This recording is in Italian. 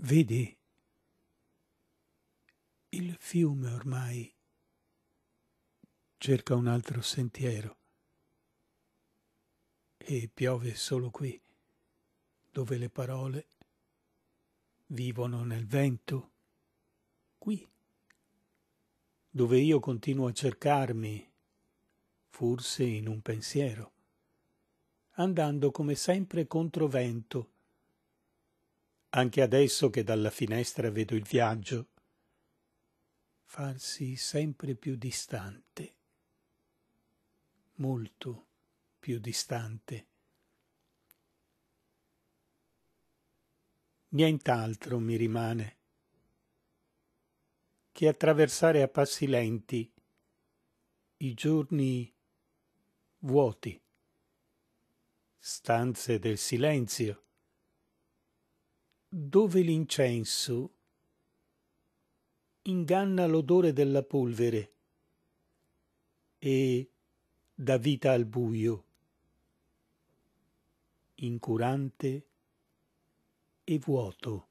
Vedi, il fiume ormai cerca un altro sentiero e piove solo qui, dove le parole vivono nel vento, qui, dove io continuo a cercarmi, forse in un pensiero, andando come sempre contro vento anche adesso che dalla finestra vedo il viaggio farsi sempre più distante, molto più distante. Nient'altro mi rimane che attraversare a passi lenti i giorni vuoti, stanze del silenzio, dove l'incenso inganna l'odore della polvere e dà vita al buio, incurante e vuoto.